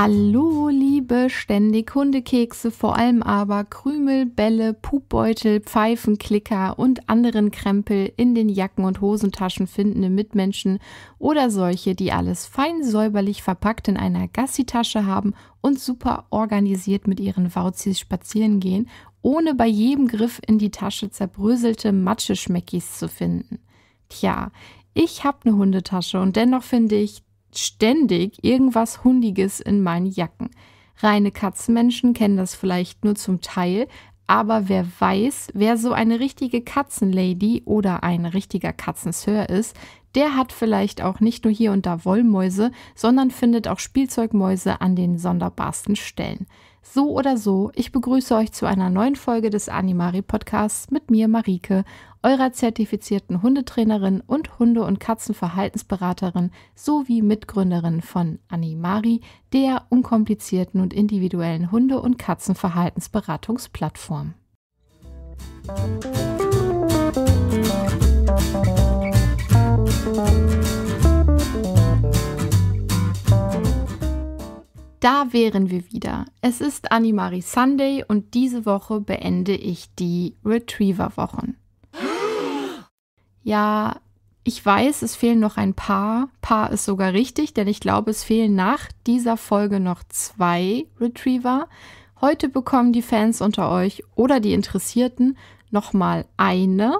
Hallo, liebe ständig Hundekekse, vor allem aber Krümel, Bälle, Pupbeutel, Pfeifen, Klicker und anderen Krempel in den Jacken und Hosentaschen findende Mitmenschen oder solche, die alles fein säuberlich verpackt in einer Gassitasche haben und super organisiert mit ihren Wauzis spazieren gehen, ohne bei jedem Griff in die Tasche zerbröselte Matscheschmeckis zu finden. Tja, ich habe eine Hundetasche und dennoch finde ich, ständig irgendwas Hundiges in meinen Jacken. Reine Katzenmenschen kennen das vielleicht nur zum Teil, aber wer weiß, wer so eine richtige Katzenlady oder ein richtiger Katzensir ist, der hat vielleicht auch nicht nur hier und da Wollmäuse, sondern findet auch Spielzeugmäuse an den sonderbarsten Stellen. So oder so, ich begrüße euch zu einer neuen Folge des Animari Podcasts mit mir, Marike, eurer zertifizierten Hundetrainerin und Hunde- und Katzenverhaltensberaterin sowie Mitgründerin von Animari, der unkomplizierten und individuellen Hunde- und Katzenverhaltensberatungsplattform. Musik da wären wir wieder. Es ist Animari Sunday und diese Woche beende ich die Retriever-Wochen. Ja, ich weiß, es fehlen noch ein paar. Paar ist sogar richtig, denn ich glaube, es fehlen nach dieser Folge noch zwei Retriever. Heute bekommen die Fans unter euch oder die Interessierten nochmal eine,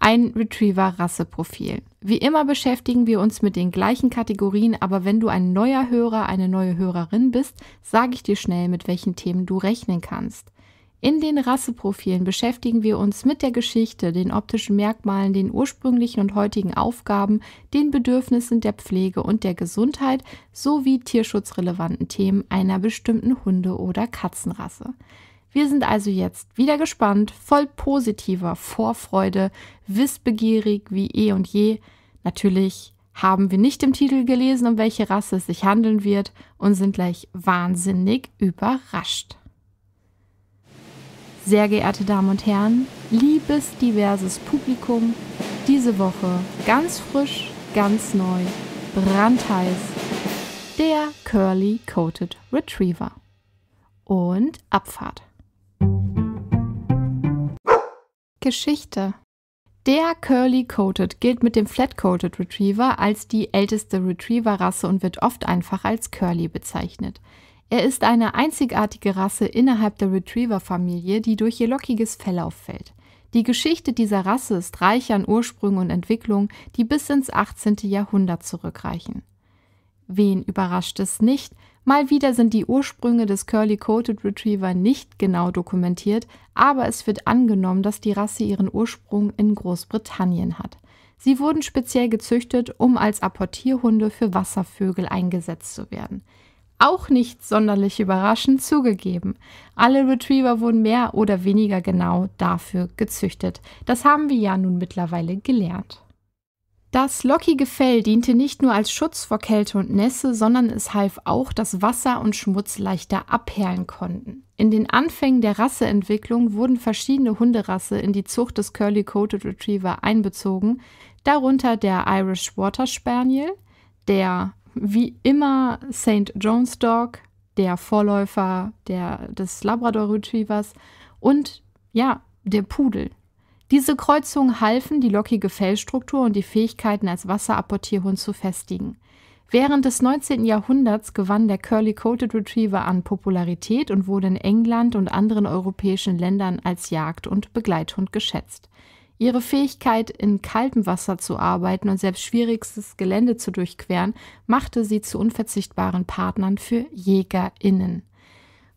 ein Retriever-Rasseprofil. Wie immer beschäftigen wir uns mit den gleichen Kategorien, aber wenn du ein neuer Hörer, eine neue Hörerin bist, sage ich dir schnell, mit welchen Themen du rechnen kannst. In den Rasseprofilen beschäftigen wir uns mit der Geschichte, den optischen Merkmalen, den ursprünglichen und heutigen Aufgaben, den Bedürfnissen der Pflege und der Gesundheit sowie tierschutzrelevanten Themen einer bestimmten Hunde- oder Katzenrasse. Wir sind also jetzt wieder gespannt, voll positiver Vorfreude, wissbegierig wie eh und je. Natürlich haben wir nicht im Titel gelesen, um welche Rasse es sich handeln wird und sind gleich wahnsinnig überrascht. Sehr geehrte Damen und Herren, liebes diverses Publikum, diese Woche ganz frisch, ganz neu, brandheiß, der Curly Coated Retriever. Und Abfahrt. Geschichte. Der Curly Coated gilt mit dem Flat Coated Retriever als die älteste Retriever-Rasse und wird oft einfach als Curly bezeichnet. Er ist eine einzigartige Rasse innerhalb der Retriever-Familie, die durch ihr lockiges Fell auffällt. Die Geschichte dieser Rasse ist reich an Ursprüngen und Entwicklungen, die bis ins 18. Jahrhundert zurückreichen. Wen überrascht es nicht, Mal wieder sind die Ursprünge des Curly-Coated Retriever nicht genau dokumentiert, aber es wird angenommen, dass die Rasse ihren Ursprung in Großbritannien hat. Sie wurden speziell gezüchtet, um als Apportierhunde für Wasservögel eingesetzt zu werden. Auch nicht sonderlich überraschend zugegeben. Alle Retriever wurden mehr oder weniger genau dafür gezüchtet. Das haben wir ja nun mittlerweile gelernt. Das lockige Fell diente nicht nur als Schutz vor Kälte und Nässe, sondern es half auch, dass Wasser und Schmutz leichter abperlen konnten. In den Anfängen der Rasseentwicklung wurden verschiedene Hunderasse in die Zucht des Curly Coated Retriever einbezogen, darunter der Irish Water Spaniel, der wie immer St. John's Dog, der Vorläufer der, des Labrador Retrievers und ja, der Pudel. Diese Kreuzungen halfen, die lockige Fellstruktur und die Fähigkeiten als Wasserapportierhund zu festigen. Während des 19. Jahrhunderts gewann der Curly-Coated Retriever an Popularität und wurde in England und anderen europäischen Ländern als Jagd- und Begleithund geschätzt. Ihre Fähigkeit, in kaltem Wasser zu arbeiten und selbst schwierigstes Gelände zu durchqueren, machte sie zu unverzichtbaren Partnern für JägerInnen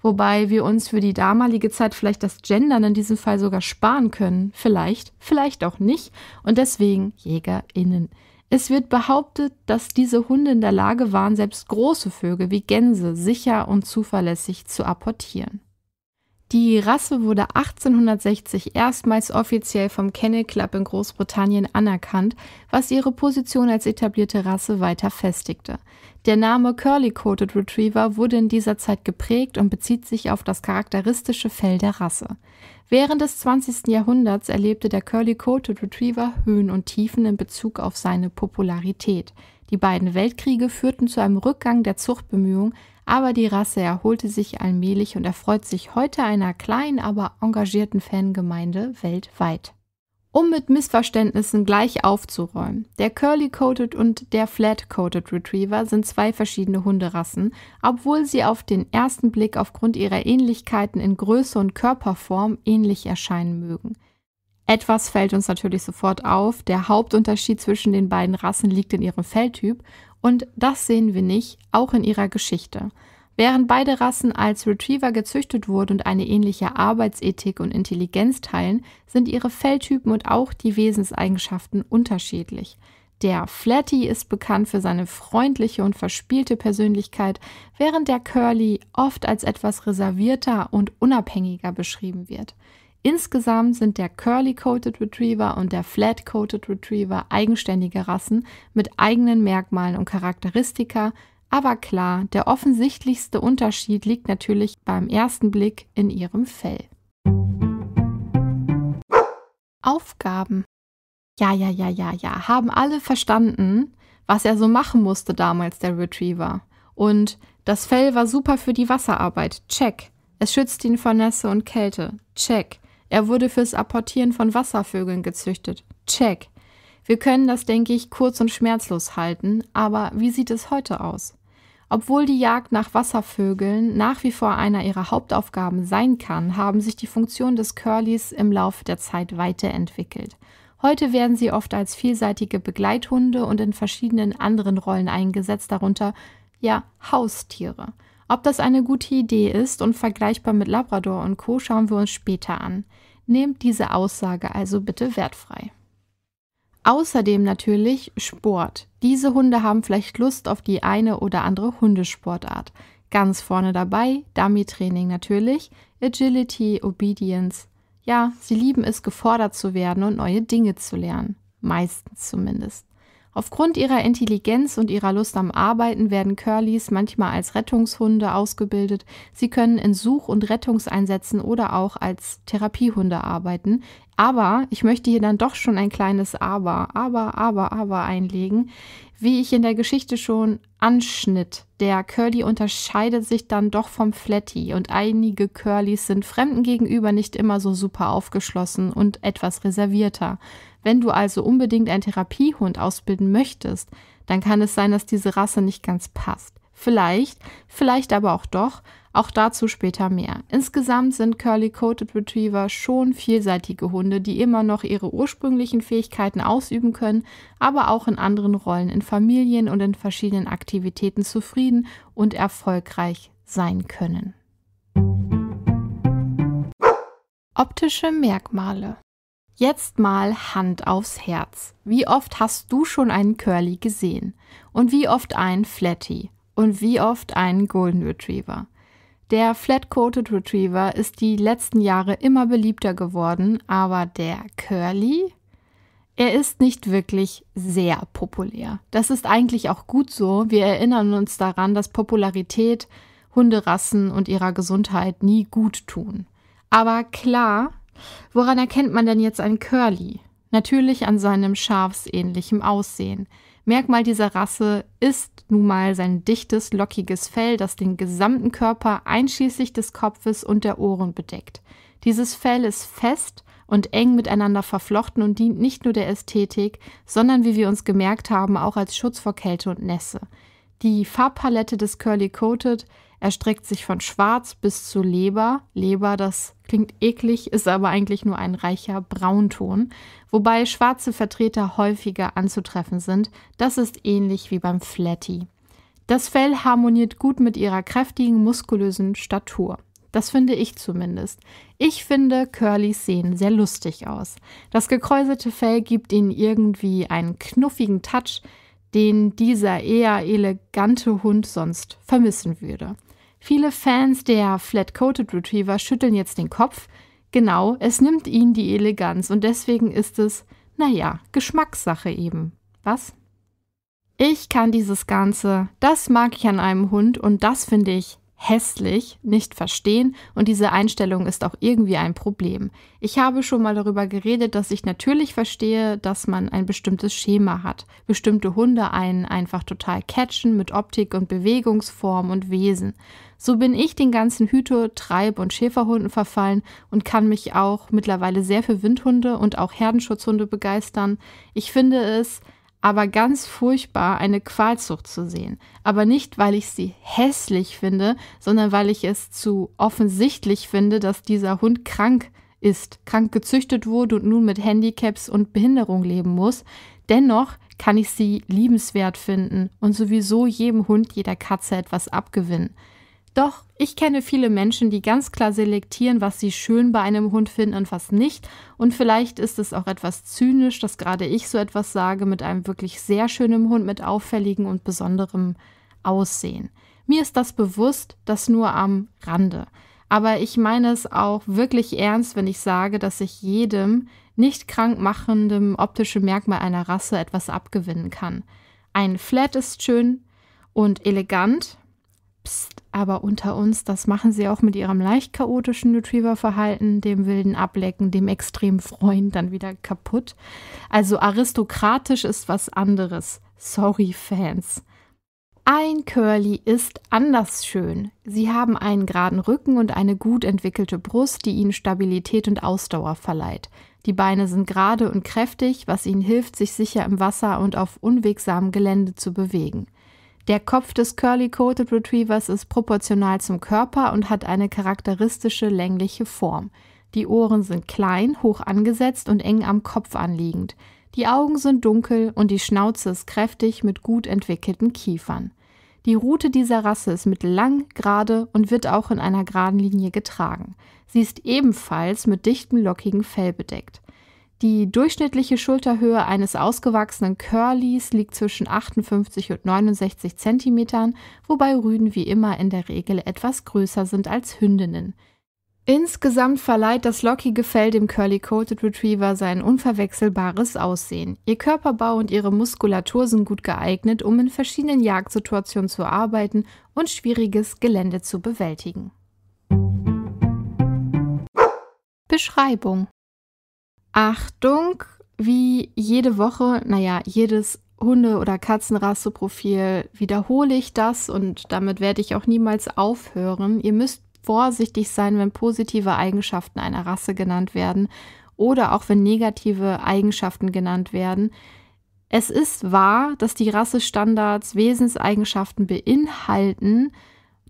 wobei wir uns für die damalige Zeit vielleicht das Gendern in diesem Fall sogar sparen können. Vielleicht, vielleicht auch nicht. Und deswegen JägerInnen. Es wird behauptet, dass diese Hunde in der Lage waren, selbst große Vögel wie Gänse sicher und zuverlässig zu apportieren. Die Rasse wurde 1860 erstmals offiziell vom Kennel Club in Großbritannien anerkannt, was ihre Position als etablierte Rasse weiter festigte. Der Name Curly-Coated Retriever wurde in dieser Zeit geprägt und bezieht sich auf das charakteristische Fell der Rasse. Während des 20. Jahrhunderts erlebte der Curly-Coated Retriever Höhen und Tiefen in Bezug auf seine Popularität. Die beiden Weltkriege führten zu einem Rückgang der Zuchtbemühungen, aber die Rasse erholte sich allmählich und erfreut sich heute einer kleinen, aber engagierten Fangemeinde weltweit um mit Missverständnissen gleich aufzuräumen. Der Curly-Coated und der Flat-Coated Retriever sind zwei verschiedene Hunderassen, obwohl sie auf den ersten Blick aufgrund ihrer Ähnlichkeiten in Größe und Körperform ähnlich erscheinen mögen. Etwas fällt uns natürlich sofort auf, der Hauptunterschied zwischen den beiden Rassen liegt in ihrem Felltyp und das sehen wir nicht, auch in ihrer Geschichte. Während beide Rassen als Retriever gezüchtet wurden und eine ähnliche Arbeitsethik und Intelligenz teilen, sind ihre Felltypen und auch die Wesenseigenschaften unterschiedlich. Der Flatty ist bekannt für seine freundliche und verspielte Persönlichkeit, während der Curly oft als etwas reservierter und unabhängiger beschrieben wird. Insgesamt sind der Curly-Coated Retriever und der Flat-Coated Retriever eigenständige Rassen mit eigenen Merkmalen und Charakteristika, aber klar, der offensichtlichste Unterschied liegt natürlich beim ersten Blick in ihrem Fell. Aufgaben. Ja, ja, ja, ja, ja. Haben alle verstanden, was er so machen musste damals, der Retriever. Und das Fell war super für die Wasserarbeit. Check. Es schützt ihn vor Nässe und Kälte. Check. Er wurde fürs Apportieren von Wasservögeln gezüchtet. Check. Wir können das, denke ich, kurz und schmerzlos halten, aber wie sieht es heute aus? Obwohl die Jagd nach Wasservögeln nach wie vor einer ihrer Hauptaufgaben sein kann, haben sich die Funktionen des Curlys im Laufe der Zeit weiterentwickelt. Heute werden sie oft als vielseitige Begleithunde und in verschiedenen anderen Rollen eingesetzt, darunter ja Haustiere. Ob das eine gute Idee ist und vergleichbar mit Labrador und Co. schauen wir uns später an. Nehmt diese Aussage also bitte wertfrei. Außerdem natürlich Sport. Diese Hunde haben vielleicht Lust auf die eine oder andere Hundesportart. Ganz vorne dabei Dummy-Training natürlich, Agility, Obedience. Ja, sie lieben es, gefordert zu werden und neue Dinge zu lernen. Meistens zumindest. Aufgrund ihrer Intelligenz und ihrer Lust am Arbeiten werden Curlys manchmal als Rettungshunde ausgebildet. Sie können in Such- und Rettungseinsätzen oder auch als Therapiehunde arbeiten. Aber ich möchte hier dann doch schon ein kleines Aber, Aber, Aber, Aber einlegen. Wie ich in der Geschichte schon anschnitt, der Curly unterscheidet sich dann doch vom Flatty und einige Curlys sind Fremden gegenüber nicht immer so super aufgeschlossen und etwas reservierter. Wenn du also unbedingt einen Therapiehund ausbilden möchtest, dann kann es sein, dass diese Rasse nicht ganz passt. Vielleicht, vielleicht aber auch doch, auch dazu später mehr. Insgesamt sind Curly-Coated Retriever schon vielseitige Hunde, die immer noch ihre ursprünglichen Fähigkeiten ausüben können, aber auch in anderen Rollen, in Familien und in verschiedenen Aktivitäten zufrieden und erfolgreich sein können. Optische Merkmale Jetzt mal Hand aufs Herz. Wie oft hast du schon einen Curly gesehen? Und wie oft einen Flatty? Und wie oft einen Golden Retriever? Der Flat-Coated Retriever ist die letzten Jahre immer beliebter geworden, aber der Curly? Er ist nicht wirklich sehr populär. Das ist eigentlich auch gut so. Wir erinnern uns daran, dass Popularität Hunderassen und ihrer Gesundheit nie gut tun. Aber klar, Woran erkennt man denn jetzt ein Curly? Natürlich an seinem schafsähnlichen Aussehen. Merkmal dieser Rasse ist nun mal sein dichtes, lockiges Fell, das den gesamten Körper einschließlich des Kopfes und der Ohren bedeckt. Dieses Fell ist fest und eng miteinander verflochten und dient nicht nur der Ästhetik, sondern wie wir uns gemerkt haben, auch als Schutz vor Kälte und Nässe. Die Farbpalette des Curly Coated erstreckt sich von Schwarz bis zu Leber. Leber, das klingt eklig, ist aber eigentlich nur ein reicher Braunton, wobei schwarze Vertreter häufiger anzutreffen sind. Das ist ähnlich wie beim Flatty. Das Fell harmoniert gut mit ihrer kräftigen, muskulösen Statur. Das finde ich zumindest. Ich finde Curlys sehen sehr lustig aus. Das gekräuselte Fell gibt ihnen irgendwie einen knuffigen Touch, den dieser eher elegante Hund sonst vermissen würde. Viele Fans der Flat-Coated Retriever schütteln jetzt den Kopf. Genau, es nimmt ihnen die Eleganz und deswegen ist es, naja, Geschmackssache eben. Was? Ich kann dieses Ganze, das mag ich an einem Hund und das finde ich hässlich nicht verstehen und diese Einstellung ist auch irgendwie ein Problem. Ich habe schon mal darüber geredet, dass ich natürlich verstehe, dass man ein bestimmtes Schema hat. Bestimmte Hunde einen einfach total catchen mit Optik und Bewegungsform und Wesen. So bin ich den ganzen Hüte-, Treib- und Schäferhunden verfallen und kann mich auch mittlerweile sehr für Windhunde und auch Herdenschutzhunde begeistern. Ich finde es aber ganz furchtbar, eine Qualzucht zu sehen. Aber nicht, weil ich sie hässlich finde, sondern weil ich es zu offensichtlich finde, dass dieser Hund krank ist, krank gezüchtet wurde und nun mit Handicaps und Behinderung leben muss. Dennoch kann ich sie liebenswert finden und sowieso jedem Hund, jeder Katze etwas abgewinnen. Doch ich kenne viele Menschen, die ganz klar selektieren, was sie schön bei einem Hund finden und was nicht. Und vielleicht ist es auch etwas zynisch, dass gerade ich so etwas sage mit einem wirklich sehr schönen Hund mit auffälligem und besonderem Aussehen. Mir ist das bewusst, das nur am Rande. Aber ich meine es auch wirklich ernst, wenn ich sage, dass ich jedem nicht krank machenden optischen Merkmal einer Rasse etwas abgewinnen kann. Ein Flat ist schön und elegant, Psst, aber unter uns, das machen sie auch mit ihrem leicht chaotischen Retriever-Verhalten, dem wilden Ablecken, dem extremen Freund dann wieder kaputt. Also aristokratisch ist was anderes. Sorry, Fans. Ein Curly ist anders schön. Sie haben einen geraden Rücken und eine gut entwickelte Brust, die ihnen Stabilität und Ausdauer verleiht. Die Beine sind gerade und kräftig, was ihnen hilft, sich sicher im Wasser und auf unwegsamem Gelände zu bewegen. Der Kopf des Curly-Coated Retrievers ist proportional zum Körper und hat eine charakteristische längliche Form. Die Ohren sind klein, hoch angesetzt und eng am Kopf anliegend. Die Augen sind dunkel und die Schnauze ist kräftig mit gut entwickelten Kiefern. Die Rute dieser Rasse ist mittellang, gerade und wird auch in einer geraden Linie getragen. Sie ist ebenfalls mit dichtem, lockigem Fell bedeckt. Die durchschnittliche Schulterhöhe eines ausgewachsenen Curlys liegt zwischen 58 und 69 Zentimetern, wobei Rüden wie immer in der Regel etwas größer sind als Hündinnen. Insgesamt verleiht das lockige Fell dem Curly-Coated Retriever sein unverwechselbares Aussehen. Ihr Körperbau und ihre Muskulatur sind gut geeignet, um in verschiedenen Jagdsituationen zu arbeiten und schwieriges Gelände zu bewältigen. Beschreibung Achtung, wie jede Woche, naja, jedes Hunde- oder Katzenrasseprofil wiederhole ich das und damit werde ich auch niemals aufhören. Ihr müsst vorsichtig sein, wenn positive Eigenschaften einer Rasse genannt werden oder auch wenn negative Eigenschaften genannt werden. Es ist wahr, dass die Rassestandards Wesenseigenschaften beinhalten,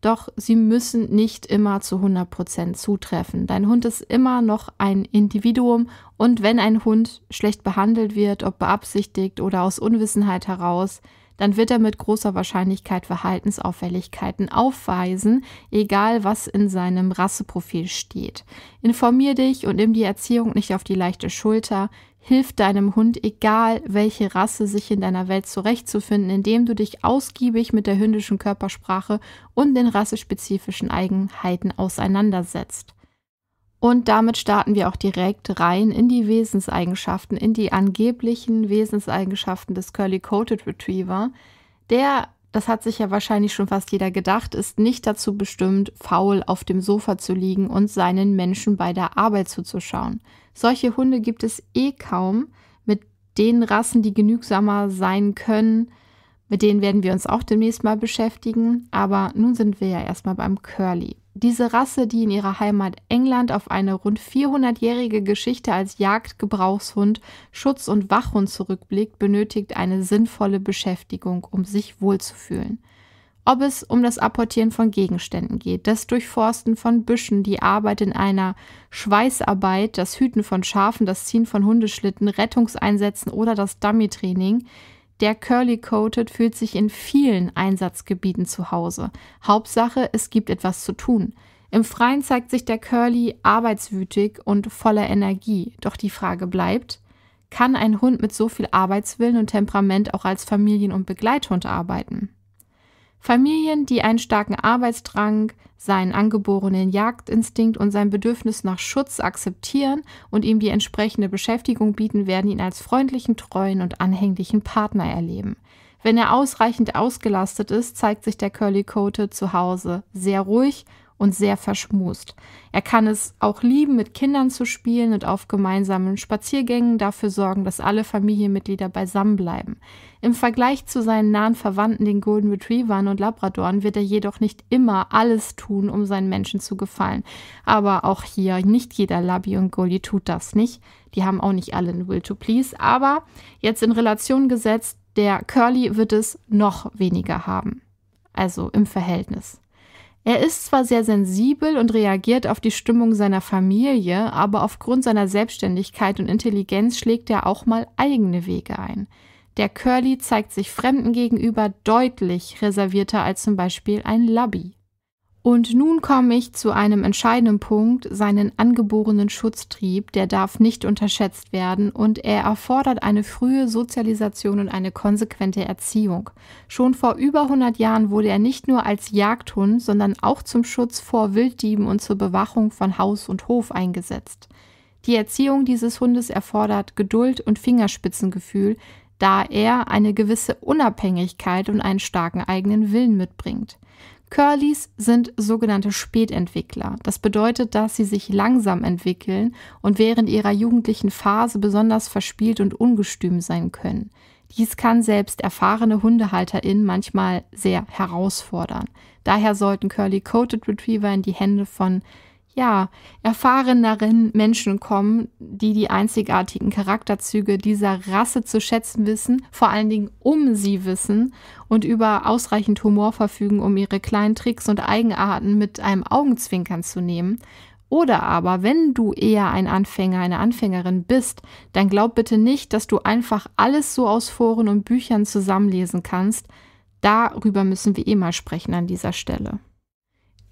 doch sie müssen nicht immer zu 100% zutreffen. Dein Hund ist immer noch ein Individuum und wenn ein Hund schlecht behandelt wird, ob beabsichtigt oder aus Unwissenheit heraus, dann wird er mit großer Wahrscheinlichkeit Verhaltensauffälligkeiten aufweisen, egal was in seinem Rasseprofil steht. Informier dich und nimm die Erziehung nicht auf die leichte Schulter. Hilf deinem Hund, egal welche Rasse, sich in deiner Welt zurechtzufinden, indem du dich ausgiebig mit der hündischen Körpersprache und den rassespezifischen Eigenheiten auseinandersetzt. Und damit starten wir auch direkt rein in die Wesenseigenschaften, in die angeblichen Wesenseigenschaften des Curly Coated Retriever. Der, das hat sich ja wahrscheinlich schon fast jeder gedacht, ist nicht dazu bestimmt, faul auf dem Sofa zu liegen und seinen Menschen bei der Arbeit zuzuschauen. Solche Hunde gibt es eh kaum. Mit den Rassen, die genügsamer sein können, mit denen werden wir uns auch demnächst mal beschäftigen. Aber nun sind wir ja erstmal beim Curly. Diese Rasse, die in ihrer Heimat England auf eine rund 400-jährige Geschichte als Jagdgebrauchshund, Schutz- und Wachhund zurückblickt, benötigt eine sinnvolle Beschäftigung, um sich wohlzufühlen. Ob es um das Apportieren von Gegenständen geht, das Durchforsten von Büschen, die Arbeit in einer Schweißarbeit, das Hüten von Schafen, das Ziehen von Hundeschlitten, Rettungseinsätzen oder das Dummy-Training – der Curly-Coated fühlt sich in vielen Einsatzgebieten zu Hause. Hauptsache, es gibt etwas zu tun. Im Freien zeigt sich der Curly arbeitswütig und voller Energie. Doch die Frage bleibt, kann ein Hund mit so viel Arbeitswillen und Temperament auch als Familien- und Begleithund arbeiten? Familien, die einen starken Arbeitsdrang, seinen angeborenen Jagdinstinkt und sein Bedürfnis nach Schutz akzeptieren und ihm die entsprechende Beschäftigung bieten, werden ihn als freundlichen, treuen und anhänglichen Partner erleben. Wenn er ausreichend ausgelastet ist, zeigt sich der Curly Coated zu Hause sehr ruhig, und sehr verschmust. Er kann es auch lieben, mit Kindern zu spielen und auf gemeinsamen Spaziergängen dafür sorgen, dass alle Familienmitglieder beisammen bleiben. Im Vergleich zu seinen nahen Verwandten, den Golden Retrievern und Labradoren, wird er jedoch nicht immer alles tun, um seinen Menschen zu gefallen. Aber auch hier, nicht jeder Labby und Goldie tut das nicht. Die haben auch nicht alle ein Will to Please, aber jetzt in Relation gesetzt, der Curly wird es noch weniger haben. Also im Verhältnis. Er ist zwar sehr sensibel und reagiert auf die Stimmung seiner Familie, aber aufgrund seiner Selbstständigkeit und Intelligenz schlägt er auch mal eigene Wege ein. Der Curly zeigt sich Fremden gegenüber deutlich reservierter als zum Beispiel ein Lobby. Und nun komme ich zu einem entscheidenden Punkt, seinen angeborenen Schutztrieb, der darf nicht unterschätzt werden und er erfordert eine frühe Sozialisation und eine konsequente Erziehung. Schon vor über 100 Jahren wurde er nicht nur als Jagdhund, sondern auch zum Schutz vor Wilddieben und zur Bewachung von Haus und Hof eingesetzt. Die Erziehung dieses Hundes erfordert Geduld und Fingerspitzengefühl, da er eine gewisse Unabhängigkeit und einen starken eigenen Willen mitbringt. Curlys sind sogenannte Spätentwickler. Das bedeutet, dass sie sich langsam entwickeln und während ihrer jugendlichen Phase besonders verspielt und ungestüm sein können. Dies kann selbst erfahrene HundehalterInnen manchmal sehr herausfordern. Daher sollten Curly Coated Retriever in die Hände von ja, erfahreneren Menschen kommen, die die einzigartigen Charakterzüge dieser Rasse zu schätzen wissen, vor allen Dingen um sie wissen und über ausreichend Humor verfügen, um ihre kleinen Tricks und Eigenarten mit einem Augenzwinkern zu nehmen. Oder aber, wenn du eher ein Anfänger, eine Anfängerin bist, dann glaub bitte nicht, dass du einfach alles so aus Foren und Büchern zusammenlesen kannst. Darüber müssen wir eh mal sprechen an dieser Stelle.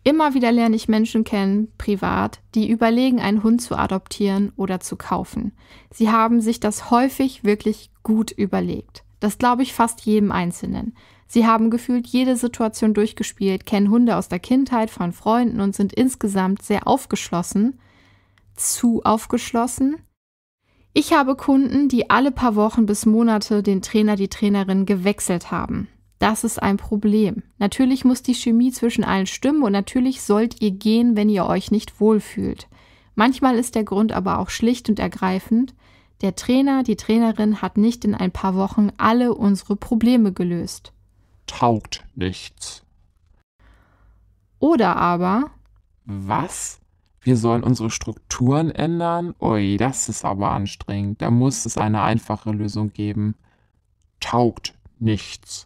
Immer wieder lerne ich Menschen kennen, privat, die überlegen, einen Hund zu adoptieren oder zu kaufen. Sie haben sich das häufig wirklich gut überlegt. Das glaube ich fast jedem Einzelnen. Sie haben gefühlt jede Situation durchgespielt, kennen Hunde aus der Kindheit, von Freunden und sind insgesamt sehr aufgeschlossen. Zu aufgeschlossen? Ich habe Kunden, die alle paar Wochen bis Monate den Trainer, die Trainerin gewechselt haben. Das ist ein Problem. Natürlich muss die Chemie zwischen allen stimmen und natürlich sollt ihr gehen, wenn ihr euch nicht wohlfühlt. Manchmal ist der Grund aber auch schlicht und ergreifend, der Trainer, die Trainerin hat nicht in ein paar Wochen alle unsere Probleme gelöst. Taugt nichts. Oder aber. Was? Wir sollen unsere Strukturen ändern? Ui, das ist aber anstrengend. Da muss es eine einfache Lösung geben. Taugt nichts.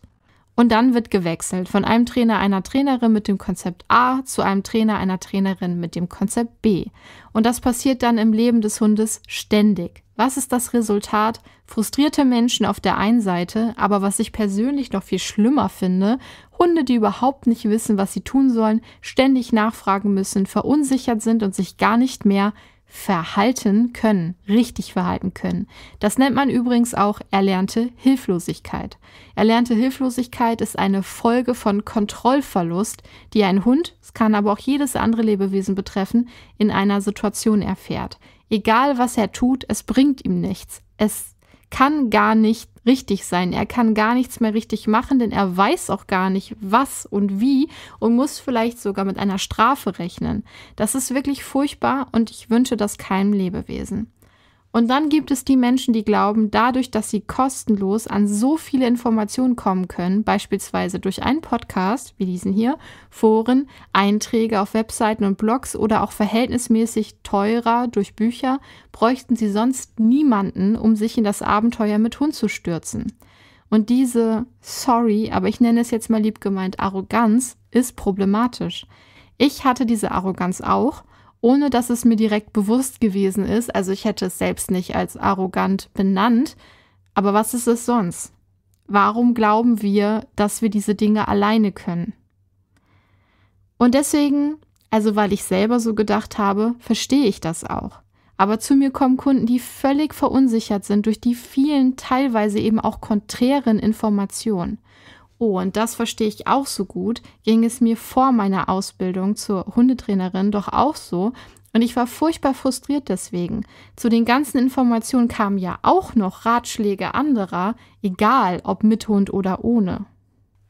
Und dann wird gewechselt von einem Trainer einer Trainerin mit dem Konzept A zu einem Trainer einer Trainerin mit dem Konzept B. Und das passiert dann im Leben des Hundes ständig. Was ist das Resultat? Frustrierte Menschen auf der einen Seite, aber was ich persönlich noch viel schlimmer finde, Hunde, die überhaupt nicht wissen, was sie tun sollen, ständig nachfragen müssen, verunsichert sind und sich gar nicht mehr verhalten können, richtig verhalten können. Das nennt man übrigens auch erlernte Hilflosigkeit. Erlernte Hilflosigkeit ist eine Folge von Kontrollverlust, die ein Hund, es kann aber auch jedes andere Lebewesen betreffen, in einer Situation erfährt. Egal was er tut, es bringt ihm nichts. Es kann gar nicht richtig sein. Er kann gar nichts mehr richtig machen, denn er weiß auch gar nicht, was und wie und muss vielleicht sogar mit einer Strafe rechnen. Das ist wirklich furchtbar und ich wünsche das keinem Lebewesen. Und dann gibt es die Menschen, die glauben, dadurch, dass sie kostenlos an so viele Informationen kommen können, beispielsweise durch einen Podcast wie diesen hier, Foren, Einträge auf Webseiten und Blogs oder auch verhältnismäßig teurer durch Bücher, bräuchten sie sonst niemanden, um sich in das Abenteuer mit Hund zu stürzen. Und diese, sorry, aber ich nenne es jetzt mal lieb gemeint, Arroganz ist problematisch. Ich hatte diese Arroganz auch ohne dass es mir direkt bewusst gewesen ist. Also ich hätte es selbst nicht als arrogant benannt. Aber was ist es sonst? Warum glauben wir, dass wir diese Dinge alleine können? Und deswegen, also weil ich selber so gedacht habe, verstehe ich das auch. Aber zu mir kommen Kunden, die völlig verunsichert sind durch die vielen, teilweise eben auch konträren Informationen froh und das verstehe ich auch so gut, ging es mir vor meiner Ausbildung zur Hundetrainerin doch auch so und ich war furchtbar frustriert deswegen. Zu den ganzen Informationen kamen ja auch noch Ratschläge anderer, egal ob mit Hund oder ohne.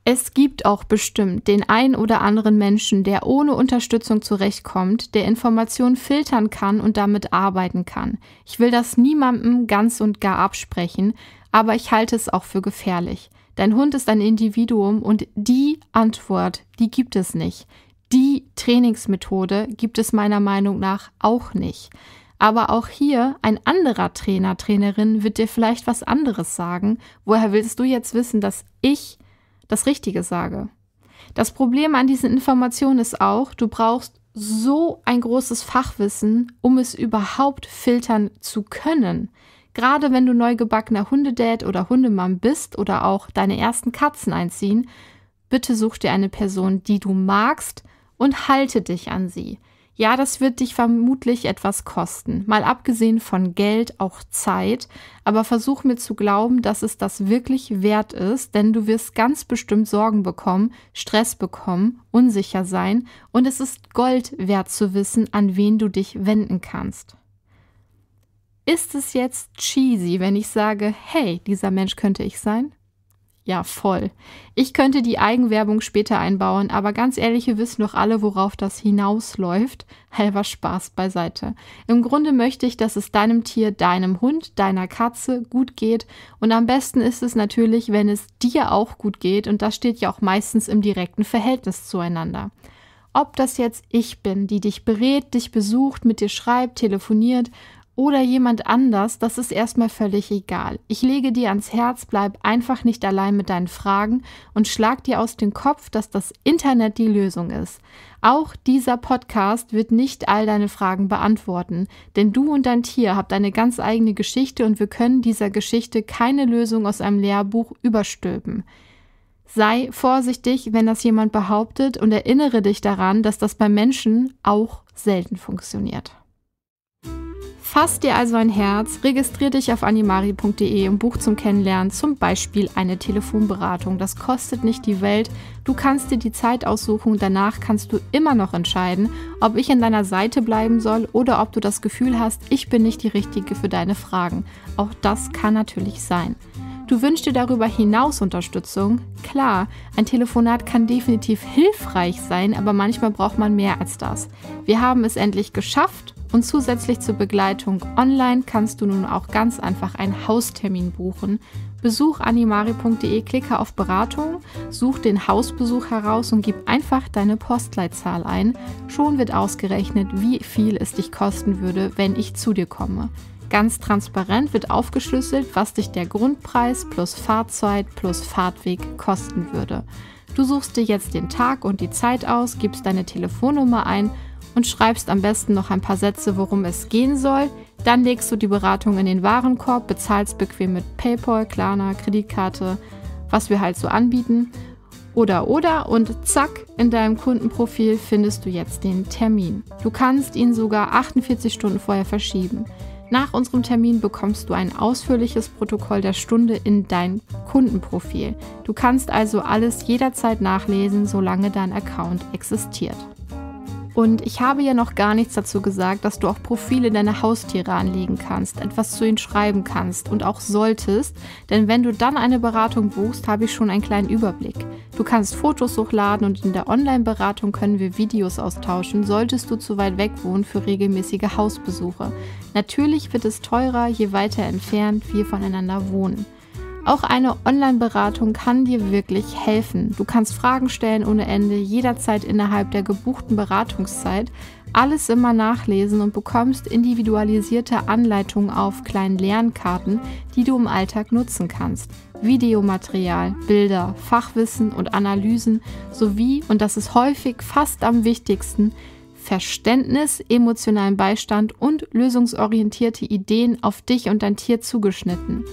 Es gibt auch bestimmt den ein oder anderen Menschen, der ohne Unterstützung zurechtkommt, der Informationen filtern kann und damit arbeiten kann. Ich will das niemandem ganz und gar absprechen, aber ich halte es auch für gefährlich. Dein Hund ist ein Individuum und die Antwort, die gibt es nicht. Die Trainingsmethode gibt es meiner Meinung nach auch nicht. Aber auch hier, ein anderer Trainer, Trainerin wird dir vielleicht was anderes sagen. Woher willst du jetzt wissen, dass ich das Richtige sage? Das Problem an diesen Informationen ist auch, du brauchst so ein großes Fachwissen, um es überhaupt filtern zu können. Gerade wenn du neugebackener Hundedad oder Hundemam bist oder auch deine ersten Katzen einziehen, bitte such dir eine Person, die du magst und halte dich an sie. Ja, das wird dich vermutlich etwas kosten, mal abgesehen von Geld auch Zeit, aber versuch mir zu glauben, dass es das wirklich wert ist, denn du wirst ganz bestimmt Sorgen bekommen, Stress bekommen, unsicher sein und es ist Gold wert zu wissen, an wen du dich wenden kannst. Ist es jetzt cheesy, wenn ich sage, hey, dieser Mensch könnte ich sein? Ja, voll. Ich könnte die Eigenwerbung später einbauen, aber ganz ehrlich, wir wissen doch alle, worauf das hinausläuft. Halber Spaß beiseite. Im Grunde möchte ich, dass es deinem Tier, deinem Hund, deiner Katze gut geht. Und am besten ist es natürlich, wenn es dir auch gut geht. Und das steht ja auch meistens im direkten Verhältnis zueinander. Ob das jetzt ich bin, die dich berät, dich besucht, mit dir schreibt, telefoniert oder jemand anders, das ist erstmal völlig egal. Ich lege dir ans Herz, bleib einfach nicht allein mit deinen Fragen und schlag dir aus dem Kopf, dass das Internet die Lösung ist. Auch dieser Podcast wird nicht all deine Fragen beantworten, denn du und dein Tier habt eine ganz eigene Geschichte und wir können dieser Geschichte keine Lösung aus einem Lehrbuch überstülpen. Sei vorsichtig, wenn das jemand behauptet und erinnere dich daran, dass das bei Menschen auch selten funktioniert. Fass dir also ein Herz, registrier dich auf animari.de im buch zum Kennenlernen zum Beispiel eine Telefonberatung. Das kostet nicht die Welt. Du kannst dir die Zeit aussuchen. Danach kannst du immer noch entscheiden, ob ich an deiner Seite bleiben soll oder ob du das Gefühl hast, ich bin nicht die Richtige für deine Fragen. Auch das kann natürlich sein. Du wünschst dir darüber hinaus Unterstützung? Klar, ein Telefonat kann definitiv hilfreich sein, aber manchmal braucht man mehr als das. Wir haben es endlich geschafft und zusätzlich zur Begleitung online kannst du nun auch ganz einfach einen Haustermin buchen. Besuch animari.de, klicke auf Beratung, such den Hausbesuch heraus und gib einfach deine Postleitzahl ein. Schon wird ausgerechnet, wie viel es dich kosten würde, wenn ich zu dir komme. Ganz transparent wird aufgeschlüsselt, was dich der Grundpreis plus Fahrzeit plus Fahrtweg kosten würde. Du suchst dir jetzt den Tag und die Zeit aus, gibst deine Telefonnummer ein und schreibst am besten noch ein paar Sätze, worum es gehen soll. Dann legst du die Beratung in den Warenkorb, bezahlst bequem mit PayPal, Klarna, Kreditkarte, was wir halt so anbieten. Oder oder und zack, in deinem Kundenprofil findest du jetzt den Termin. Du kannst ihn sogar 48 Stunden vorher verschieben. Nach unserem Termin bekommst du ein ausführliches Protokoll der Stunde in dein Kundenprofil. Du kannst also alles jederzeit nachlesen, solange dein Account existiert. Und ich habe ja noch gar nichts dazu gesagt, dass du auch Profile deiner Haustiere anlegen kannst, etwas zu ihnen schreiben kannst und auch solltest, denn wenn du dann eine Beratung buchst, habe ich schon einen kleinen Überblick. Du kannst Fotos hochladen und in der Online-Beratung können wir Videos austauschen, solltest du zu weit weg wohnen für regelmäßige Hausbesuche. Natürlich wird es teurer, je weiter entfernt wir voneinander wohnen. Auch eine Online-Beratung kann dir wirklich helfen. Du kannst Fragen stellen ohne Ende, jederzeit innerhalb der gebuchten Beratungszeit, alles immer nachlesen und bekommst individualisierte Anleitungen auf kleinen Lernkarten, die du im Alltag nutzen kannst. Videomaterial, Bilder, Fachwissen und Analysen sowie, und das ist häufig fast am wichtigsten, Verständnis, emotionalen Beistand und lösungsorientierte Ideen auf dich und dein Tier zugeschnitten.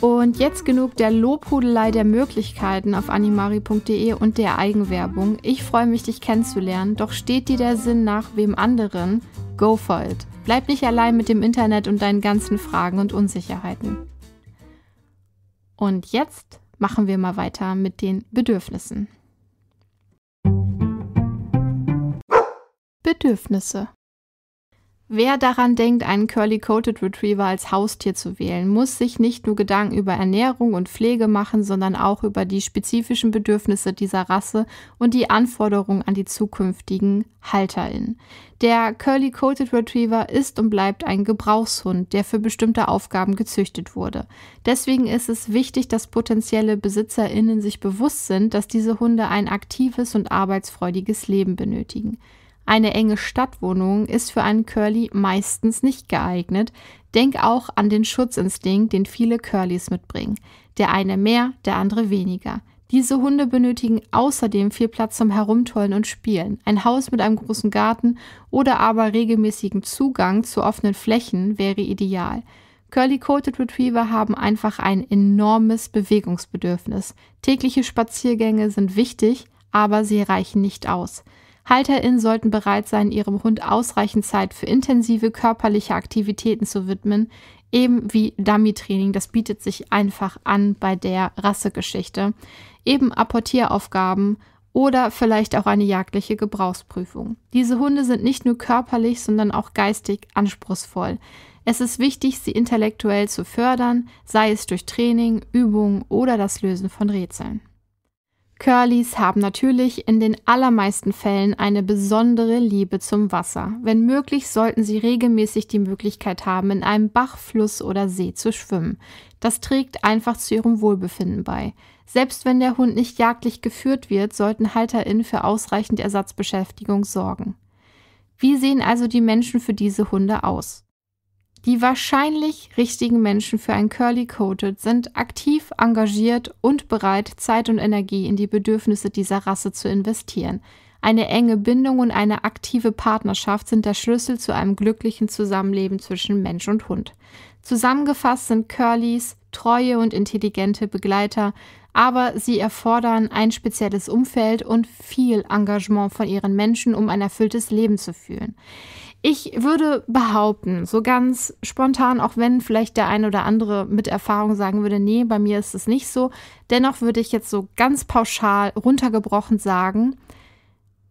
Und jetzt genug der Lobhudelei der Möglichkeiten auf animari.de und der Eigenwerbung. Ich freue mich, dich kennenzulernen, doch steht dir der Sinn nach wem anderen? Go for it. Bleib nicht allein mit dem Internet und deinen ganzen Fragen und Unsicherheiten. Und jetzt machen wir mal weiter mit den Bedürfnissen. Bedürfnisse. Wer daran denkt, einen Curly-Coated Retriever als Haustier zu wählen, muss sich nicht nur Gedanken über Ernährung und Pflege machen, sondern auch über die spezifischen Bedürfnisse dieser Rasse und die Anforderungen an die zukünftigen HalterInnen. Der Curly-Coated Retriever ist und bleibt ein Gebrauchshund, der für bestimmte Aufgaben gezüchtet wurde. Deswegen ist es wichtig, dass potenzielle BesitzerInnen sich bewusst sind, dass diese Hunde ein aktives und arbeitsfreudiges Leben benötigen. Eine enge Stadtwohnung ist für einen Curly meistens nicht geeignet. Denk auch an den Schutzinstinkt, den viele Curlys mitbringen. Der eine mehr, der andere weniger. Diese Hunde benötigen außerdem viel Platz zum Herumtollen und Spielen. Ein Haus mit einem großen Garten oder aber regelmäßigen Zugang zu offenen Flächen wäre ideal. Curly-Coated Retriever haben einfach ein enormes Bewegungsbedürfnis. Tägliche Spaziergänge sind wichtig, aber sie reichen nicht aus. HalterInnen sollten bereit sein, ihrem Hund ausreichend Zeit für intensive körperliche Aktivitäten zu widmen, eben wie Dummy-Training. Das bietet sich einfach an bei der Rassegeschichte. Eben Apportieraufgaben oder vielleicht auch eine jagdliche Gebrauchsprüfung. Diese Hunde sind nicht nur körperlich, sondern auch geistig anspruchsvoll. Es ist wichtig, sie intellektuell zu fördern, sei es durch Training, Übungen oder das Lösen von Rätseln. Curlys haben natürlich in den allermeisten Fällen eine besondere Liebe zum Wasser. Wenn möglich, sollten sie regelmäßig die Möglichkeit haben, in einem Bach, Fluss oder See zu schwimmen. Das trägt einfach zu ihrem Wohlbefinden bei. Selbst wenn der Hund nicht jagdlich geführt wird, sollten HalterInnen für ausreichend Ersatzbeschäftigung sorgen. Wie sehen also die Menschen für diese Hunde aus? Die wahrscheinlich richtigen Menschen für ein Curly Coated sind aktiv, engagiert und bereit, Zeit und Energie in die Bedürfnisse dieser Rasse zu investieren. Eine enge Bindung und eine aktive Partnerschaft sind der Schlüssel zu einem glücklichen Zusammenleben zwischen Mensch und Hund. Zusammengefasst sind Curlys treue und intelligente Begleiter, aber sie erfordern ein spezielles Umfeld und viel Engagement von ihren Menschen, um ein erfülltes Leben zu fühlen. Ich würde behaupten, so ganz spontan, auch wenn vielleicht der ein oder andere mit Erfahrung sagen würde, nee, bei mir ist es nicht so, dennoch würde ich jetzt so ganz pauschal runtergebrochen sagen,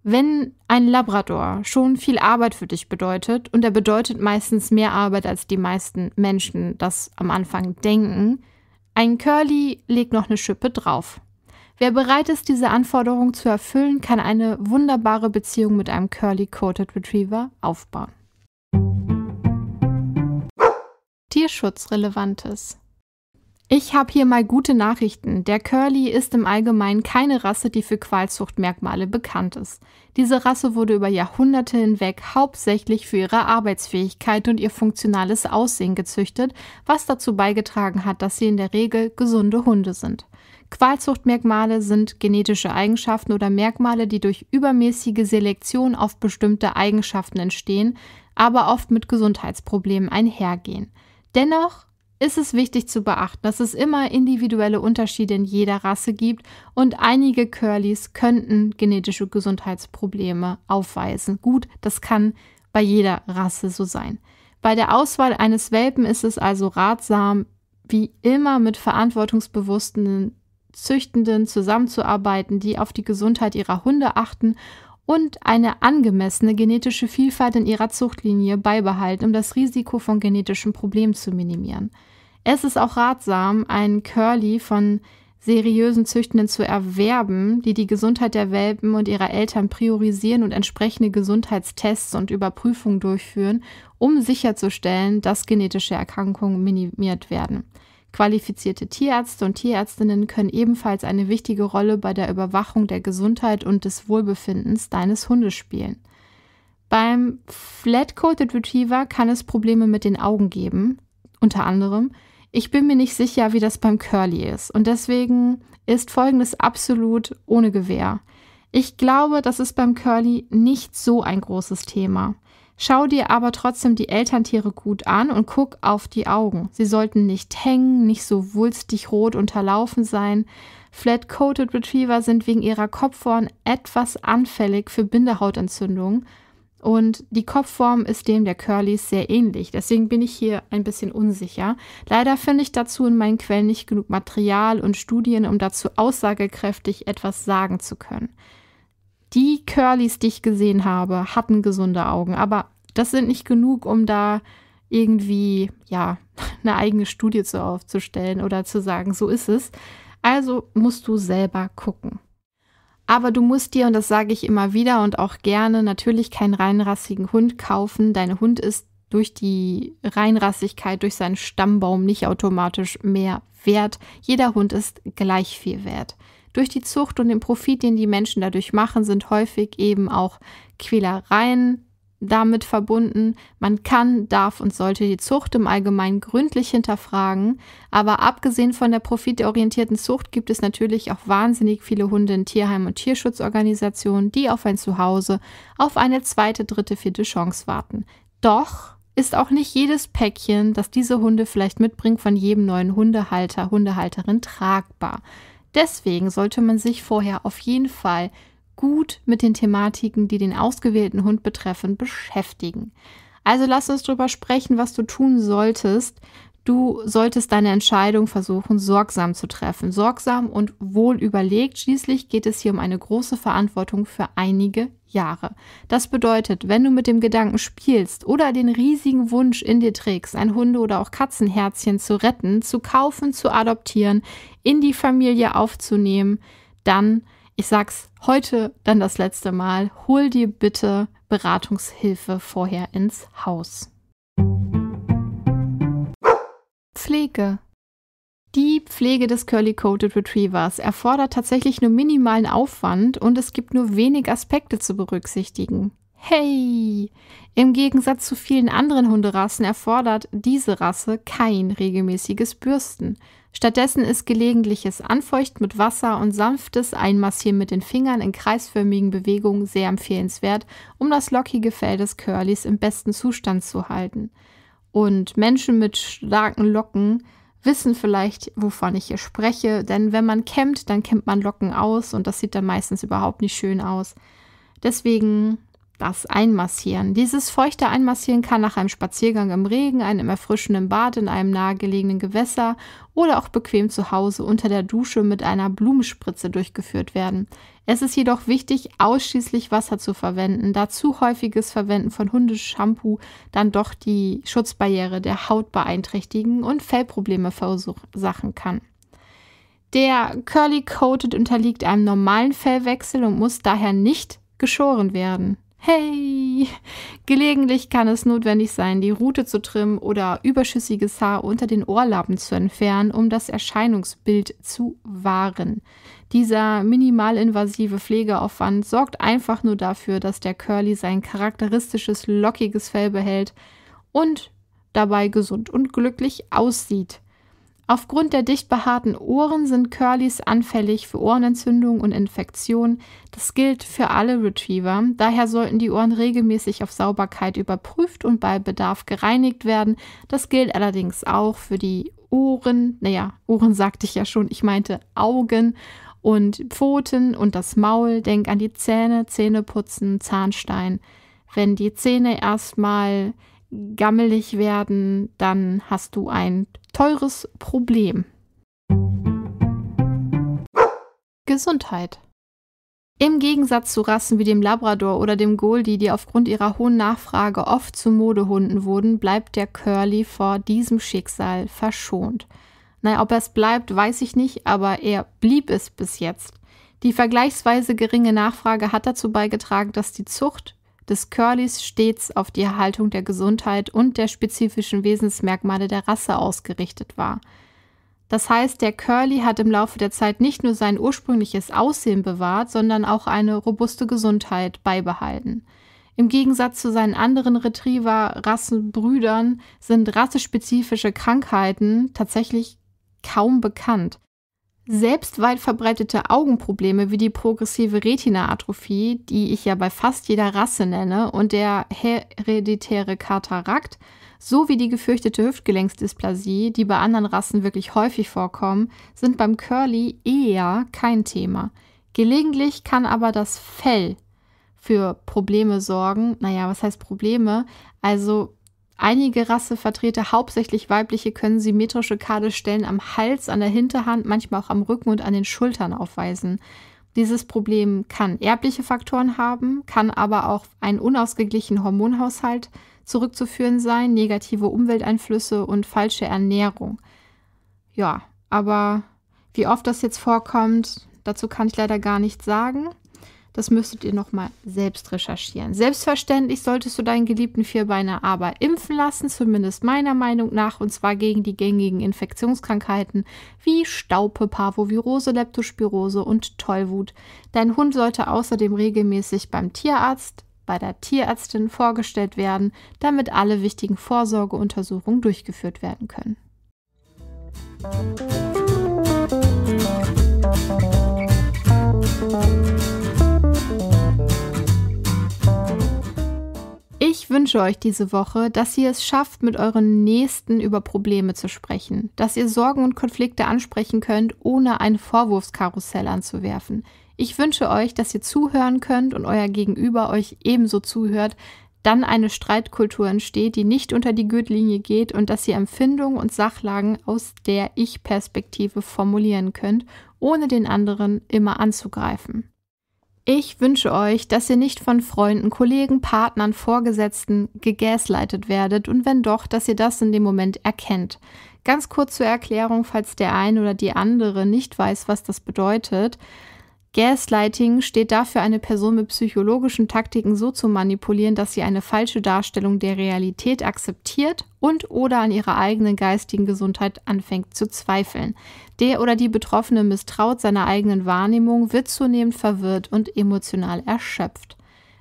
wenn ein Labrador schon viel Arbeit für dich bedeutet, und er bedeutet meistens mehr Arbeit, als die meisten Menschen das am Anfang denken, ein Curly legt noch eine Schippe drauf. Wer bereit ist, diese Anforderung zu erfüllen, kann eine wunderbare Beziehung mit einem Curly Coated Retriever aufbauen. Tierschutzrelevantes. Ich habe hier mal gute Nachrichten. Der Curly ist im Allgemeinen keine Rasse, die für Qualzuchtmerkmale bekannt ist. Diese Rasse wurde über Jahrhunderte hinweg hauptsächlich für ihre Arbeitsfähigkeit und ihr funktionales Aussehen gezüchtet, was dazu beigetragen hat, dass sie in der Regel gesunde Hunde sind. Qualzuchtmerkmale sind genetische Eigenschaften oder Merkmale, die durch übermäßige Selektion auf bestimmte Eigenschaften entstehen, aber oft mit Gesundheitsproblemen einhergehen. Dennoch ist es wichtig zu beachten, dass es immer individuelle Unterschiede in jeder Rasse gibt und einige Curlys könnten genetische Gesundheitsprobleme aufweisen. Gut, das kann bei jeder Rasse so sein. Bei der Auswahl eines Welpen ist es also ratsam, wie immer mit verantwortungsbewussten Züchtenden zusammenzuarbeiten, die auf die Gesundheit ihrer Hunde achten und eine angemessene genetische Vielfalt in ihrer Zuchtlinie beibehalten, um das Risiko von genetischen Problemen zu minimieren. Es ist auch ratsam, einen Curly von seriösen Züchtenden zu erwerben, die die Gesundheit der Welpen und ihrer Eltern priorisieren und entsprechende Gesundheitstests und Überprüfungen durchführen, um sicherzustellen, dass genetische Erkrankungen minimiert werden. Qualifizierte Tierärzte und Tierärztinnen können ebenfalls eine wichtige Rolle bei der Überwachung der Gesundheit und des Wohlbefindens deines Hundes spielen. Beim Flat-Coated Retriever kann es Probleme mit den Augen geben, unter anderem. Ich bin mir nicht sicher, wie das beim Curly ist und deswegen ist folgendes absolut ohne Gewehr. Ich glaube, das ist beim Curly nicht so ein großes Thema. Schau dir aber trotzdem die Elterntiere gut an und guck auf die Augen. Sie sollten nicht hängen, nicht so wulstig rot unterlaufen sein. Flat-coated Retriever sind wegen ihrer Kopfform etwas anfällig für Bindehautentzündungen und die Kopfform ist dem der Curlys sehr ähnlich. Deswegen bin ich hier ein bisschen unsicher. Leider finde ich dazu in meinen Quellen nicht genug Material und Studien, um dazu aussagekräftig etwas sagen zu können. Die Curlys, die ich gesehen habe, hatten gesunde Augen, aber das sind nicht genug, um da irgendwie, ja, eine eigene Studie zu aufzustellen oder zu sagen, so ist es. Also musst du selber gucken. Aber du musst dir, und das sage ich immer wieder und auch gerne, natürlich keinen reinrassigen Hund kaufen. Dein Hund ist durch die Reinrassigkeit, durch seinen Stammbaum nicht automatisch mehr wert. Jeder Hund ist gleich viel wert. Durch die Zucht und den Profit, den die Menschen dadurch machen, sind häufig eben auch Quälereien damit verbunden. Man kann, darf und sollte die Zucht im Allgemeinen gründlich hinterfragen. Aber abgesehen von der profitorientierten Zucht gibt es natürlich auch wahnsinnig viele Hunde in Tierheimen und Tierschutzorganisationen, die auf ein Zuhause, auf eine zweite, dritte, vierte Chance warten. Doch ist auch nicht jedes Päckchen, das diese Hunde vielleicht mitbringen, von jedem neuen Hundehalter, Hundehalterin tragbar. Deswegen sollte man sich vorher auf jeden Fall gut mit den Thematiken, die den ausgewählten Hund betreffen, beschäftigen. Also lass uns darüber sprechen, was du tun solltest, Du solltest deine Entscheidung versuchen, sorgsam zu treffen. Sorgsam und wohl überlegt. Schließlich geht es hier um eine große Verantwortung für einige Jahre. Das bedeutet, wenn du mit dem Gedanken spielst oder den riesigen Wunsch in dir trägst, ein Hunde- oder auch Katzenherzchen zu retten, zu kaufen, zu adoptieren, in die Familie aufzunehmen, dann, ich sag's heute dann das letzte Mal, hol dir bitte Beratungshilfe vorher ins Haus. Pflege. Die Pflege des Curly-Coated Retrievers erfordert tatsächlich nur minimalen Aufwand und es gibt nur wenig Aspekte zu berücksichtigen. Hey! Im Gegensatz zu vielen anderen Hunderassen erfordert diese Rasse kein regelmäßiges Bürsten. Stattdessen ist gelegentliches Anfeucht mit Wasser und sanftes Einmassieren mit den Fingern in kreisförmigen Bewegungen sehr empfehlenswert, um das lockige Fell des Curlys im besten Zustand zu halten. Und Menschen mit starken Locken wissen vielleicht, wovon ich hier spreche, denn wenn man kämmt, dann kämmt man Locken aus und das sieht dann meistens überhaupt nicht schön aus. Deswegen das Einmassieren. Dieses feuchte Einmassieren kann nach einem Spaziergang im Regen, einem erfrischenden Bad in einem nahegelegenen Gewässer oder auch bequem zu Hause unter der Dusche mit einer Blumenspritze durchgeführt werden. Es ist jedoch wichtig, ausschließlich Wasser zu verwenden, da zu häufiges Verwenden von Hundeschampoo dann doch die Schutzbarriere der Haut beeinträchtigen und Fellprobleme verursachen kann. Der Curly Coated unterliegt einem normalen Fellwechsel und muss daher nicht geschoren werden. Hey! Gelegentlich kann es notwendig sein, die Rute zu trimmen oder überschüssiges Haar unter den Ohrlappen zu entfernen, um das Erscheinungsbild zu wahren. Dieser minimalinvasive Pflegeaufwand sorgt einfach nur dafür, dass der Curly sein charakteristisches lockiges Fell behält und dabei gesund und glücklich aussieht. Aufgrund der dicht behaarten Ohren sind Curlys anfällig für Ohrenentzündungen und Infektionen. Das gilt für alle Retriever. Daher sollten die Ohren regelmäßig auf Sauberkeit überprüft und bei Bedarf gereinigt werden. Das gilt allerdings auch für die Ohren. Naja, Ohren sagte ich ja schon, ich meinte Augen und Pfoten und das Maul. Denk an die Zähne, Zähneputzen, Zahnstein. Wenn die Zähne erstmal gammelig werden, dann hast du ein teures Problem. Gesundheit. Im Gegensatz zu Rassen wie dem Labrador oder dem Goldie, die aufgrund ihrer hohen Nachfrage oft zu Modehunden wurden, bleibt der Curly vor diesem Schicksal verschont. Naja, ob er es bleibt, weiß ich nicht, aber er blieb es bis jetzt. Die vergleichsweise geringe Nachfrage hat dazu beigetragen, dass die Zucht des Curlys stets auf die Erhaltung der Gesundheit und der spezifischen Wesensmerkmale der Rasse ausgerichtet war. Das heißt, der Curly hat im Laufe der Zeit nicht nur sein ursprüngliches Aussehen bewahrt, sondern auch eine robuste Gesundheit beibehalten. Im Gegensatz zu seinen anderen Retriever-Rassenbrüdern sind rassespezifische Krankheiten tatsächlich kaum bekannt. Selbst weit verbreitete Augenprobleme wie die progressive Retinaatrophie, die ich ja bei fast jeder Rasse nenne, und der hereditäre Katarakt sowie die gefürchtete Hüftgelenksdysplasie, die bei anderen Rassen wirklich häufig vorkommen, sind beim Curly eher kein Thema. Gelegentlich kann aber das Fell für Probleme sorgen. Naja, was heißt Probleme? Also Einige Rassevertreter, hauptsächlich weibliche, können symmetrische Kadestellen am Hals, an der Hinterhand, manchmal auch am Rücken und an den Schultern aufweisen. Dieses Problem kann erbliche Faktoren haben, kann aber auch einen unausgeglichenen Hormonhaushalt zurückzuführen sein, negative Umwelteinflüsse und falsche Ernährung. Ja, aber wie oft das jetzt vorkommt, dazu kann ich leider gar nichts sagen. Das müsstet ihr nochmal selbst recherchieren. Selbstverständlich solltest du deinen geliebten Vierbeiner aber impfen lassen, zumindest meiner Meinung nach, und zwar gegen die gängigen Infektionskrankheiten wie Staupe, Parvovirose, Leptospirose und Tollwut. Dein Hund sollte außerdem regelmäßig beim Tierarzt, bei der Tierärztin vorgestellt werden, damit alle wichtigen Vorsorgeuntersuchungen durchgeführt werden können. Musik Ich wünsche euch diese Woche, dass ihr es schafft, mit euren Nächsten über Probleme zu sprechen, dass ihr Sorgen und Konflikte ansprechen könnt, ohne ein Vorwurfskarussell anzuwerfen. Ich wünsche euch, dass ihr zuhören könnt und euer Gegenüber euch ebenso zuhört, dann eine Streitkultur entsteht, die nicht unter die Gürtellinie geht und dass ihr Empfindungen und Sachlagen aus der Ich-Perspektive formulieren könnt, ohne den anderen immer anzugreifen. Ich wünsche euch, dass ihr nicht von Freunden, Kollegen, Partnern, Vorgesetzten gegaslightet werdet und wenn doch, dass ihr das in dem Moment erkennt. Ganz kurz zur Erklärung, falls der ein oder die andere nicht weiß, was das bedeutet. Gaslighting steht dafür, eine Person mit psychologischen Taktiken so zu manipulieren, dass sie eine falsche Darstellung der Realität akzeptiert und oder an ihrer eigenen geistigen Gesundheit anfängt zu zweifeln. Der oder die Betroffene misstraut seiner eigenen Wahrnehmung, wird zunehmend verwirrt und emotional erschöpft.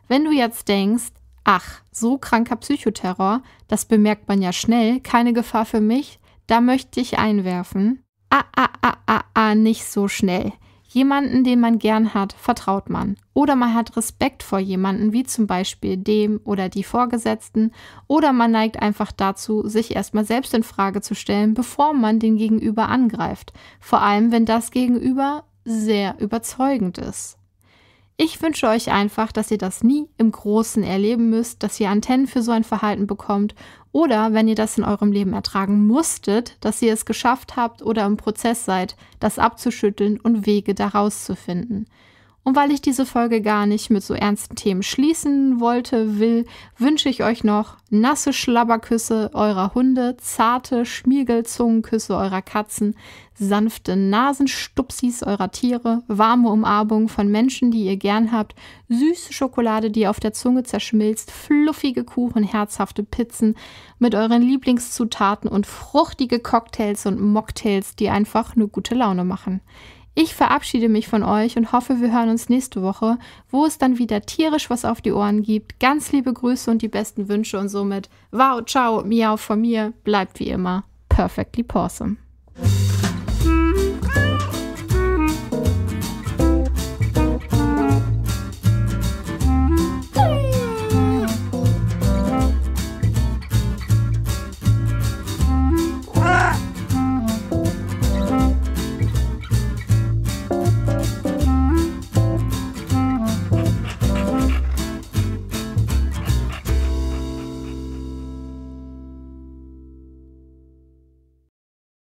Wenn du jetzt denkst, ach, so kranker Psychoterror, das bemerkt man ja schnell, keine Gefahr für mich, da möchte ich einwerfen. Ah, ah, ah, ah, ah, nicht so schnell. Jemanden, den man gern hat, vertraut man. Oder man hat Respekt vor jemanden, wie zum Beispiel dem oder die Vorgesetzten. Oder man neigt einfach dazu, sich erstmal selbst in Frage zu stellen, bevor man den Gegenüber angreift. Vor allem, wenn das Gegenüber sehr überzeugend ist. Ich wünsche euch einfach, dass ihr das nie im Großen erleben müsst, dass ihr Antennen für so ein Verhalten bekommt oder wenn ihr das in eurem Leben ertragen musstet, dass ihr es geschafft habt oder im Prozess seid, das abzuschütteln und Wege daraus zu finden. Und weil ich diese Folge gar nicht mit so ernsten Themen schließen wollte, will, wünsche ich euch noch nasse Schlabberküsse eurer Hunde, zarte Schmiegelzungenküsse eurer Katzen, sanfte Nasenstupsis eurer Tiere, warme Umarmung von Menschen, die ihr gern habt, süße Schokolade, die auf der Zunge zerschmilzt, fluffige Kuchen, herzhafte Pizzen mit euren Lieblingszutaten und fruchtige Cocktails und Mocktails, die einfach nur gute Laune machen. Ich verabschiede mich von euch und hoffe, wir hören uns nächste Woche, wo es dann wieder tierisch was auf die Ohren gibt. Ganz liebe Grüße und die besten Wünsche und somit wow, ciao, miau von mir. Bleibt wie immer perfectly awesome.